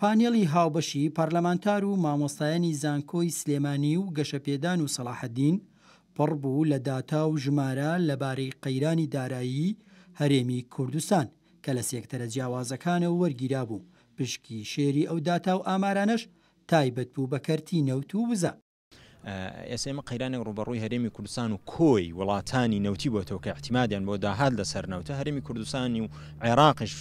پانێڵی هاوبەشی پارلەمانتار و مامۆستایانی زانکۆی سلێمانی و گەشەپێدان و سەلاحەدین پڕ بوو لە داتا و ژمارە لەبارەی قەیرانی دارایی هەرێمی کوردستان کە لە سێکتەرە جیاوازەکانەوە وەرگیرا بوو پشکی شێری ئەو داتا و ئامارانش تایبەت بوو بەکەرتی نەوت و وزە ئێس ئێمە قەیرانێک ڕوبەڕووی هەرێمی کوردستان و کۆی وڵاتانی نەوتی بۆ تۆکە احتیمادیان بۆ داهات لە سەرنەوتە هەرمی کوردستانی و عێراقش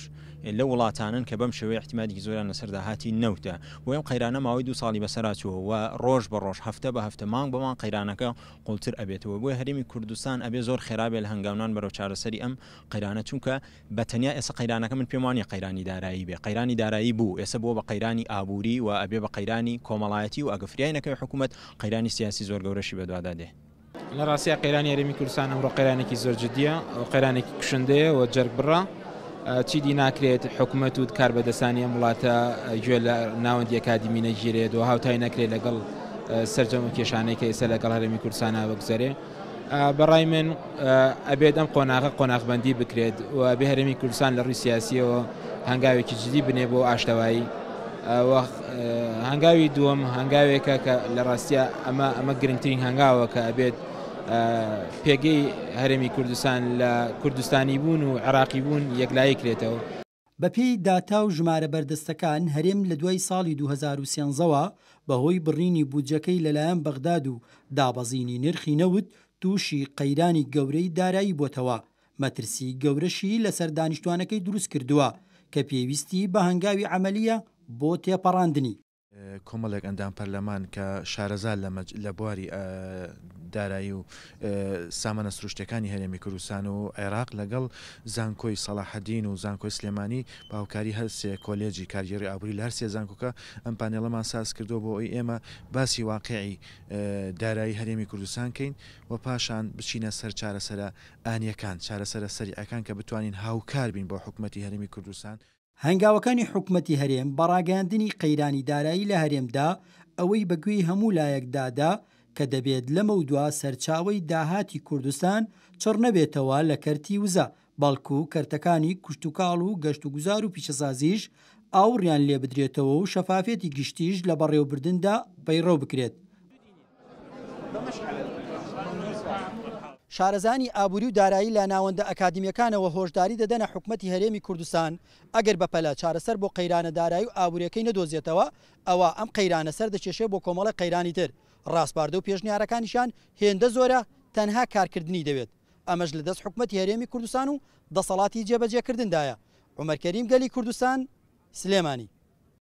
لە وڵاتانن کە بەم شوەیە احتیمادی زۆران لەسەردا هاتی نەوتە و ئەم قەیرانە ماوەی دو ساڵی بەسەراچوە و ڕۆژ بە ڕۆژ هەفتە بە هەفتە مانگ بەمان قەیرانەکە قوڵتر ئەبێتەوە بۆی هەرمی کوردستان ئەبێ زۆر خێرابێ لە هەنگاوان بەرەو چارەسەری ئەم قەیرانە چونکە بە تەنیا ئێستا قەیرانەکە من پێم وانی قەیرانی دارایی بێ قەیرانی دارایی بوو ئێستا بۆ بە قەیرانی ئابووری و ئەبێ بە قەیرانی کۆمەڵایەتی و ئەگەفریانەکەی حکوومەت قەیرانی سیاسی زۆر گەورەشی بەدوادادێ. لە ڕاستی قەیرانی یاریمی کوردستان ئەمڕۆ قەیرانێکی زۆر جدیە قەیرانێکی کوشندەیە و جەرگبڕە چیدی ناکرێت حکوومەت و کار بەدەسانی ئەم وڵاتە گوێ لە ناوەندی ئەکادمی نەگیرێت و هاوتای نەکرێت لەگەڵ سرجەم و کێشانەی کە ئێستا لەگەڵ هەرمی کورسانە بگزارێ بەڕای من ئەبێت ئەم قۆناغە قۆناغبندی بکرێت و ئەبێ هەرمی کوردستان لە ڕووی سیاسیەوە هەنگاوێکی جدی بنێ بۆ ئاشتەوایی هەنگاوی دووەم هەنگاوێکە کە لە ڕاستە ئەمە ئەمە گرنگترین هەنگاوە کە ئەبێت پێگەی هەرێمی کوردستان لە کوردستانی بوون و عراقی بوون یەکلایەکرێتەوە. بەپی داتا و ژمارە بەردەستەکان هەرێم لە دوای ساڵی 2030ەوە بەهۆی بڕینی بودجەکەی لەلایەن بەغداد و دابەزینی نرخی نەوت تووشی قەیرانی گەورەی دارایی بۆتەوە مەترسی گەورەشی لەسەر دانیشتوانەکەی دروست کردووە کە پێویستی بە هەنگاوی ئەعملیە بۆ تێپەڕاندنی کۆمەڵێک ئەندام پەرلەمان کە شارەزار لە بواری دارایی و سامانە سروشتەکانی هەرێمی کوردستان و عێراق لەگەڵ زانکۆی سەلاحدین و زانکۆی سلێمانی باوکاری هەرسێ کۆلێجی کاریێری ئابووری لەر سێ زانکۆکە ئەم پانێڵەمان ساز کردو بۆ ئەوی ئێمە باسی واقعی دارایی هەرێمی کوردستان کەین و پاشان بچینە سەر چارەسەرە ئانیەکان چارەسەرە سەریعەکان کە بتوانین هاوکار بین بۆ حکوومەتتی هەرمی کوردستان هەنگاوەکانی حکوومەتتی هەرێم بەڕاگەاندنی قەیرانی دارایی لە هەرێمدا ئەوەی بەگوێی هەموو لایەکدادا کە دەبێت لەمە دووە سەرچاوی داهاتی کوردستان چڕ نەبێتەوە لە کەرتی وزە بەڵکو و کەرتەکانی کوشتتوکاڵ و گەشت و گوزار و پیشەسازیش ئاوریان لێ بدرێتەوە و شەفافێتی گشتیش لە بەڕێوەبردندا بەیڕەو بکرێت. شارەزانی ئابووری و دارایی لە ناوەندە ئەکادمیەکانەوە هۆشداری دەدەنە حکوومەتتی هەرێمی کوردستان ئەگەر بەپەلا چارەسەر بۆ قەیرانە دارایی و ئابوووریەکەی نەدۆزیێتەوە ئەوە ئەم قەیرانە سەر دەچێشێ بۆ کۆمەڵە قەیرانی تر ڕاستپاردە و پێشنیارەکانیشان هێندە زۆرە تەنها کارکردنی دەوێت ئەمەش لە دەست حکوومەت هەرێمی کوردستان و دەسەڵاتی جێبەجێکردندایە عمەرکەریم گەلی کوردستان سلێمانی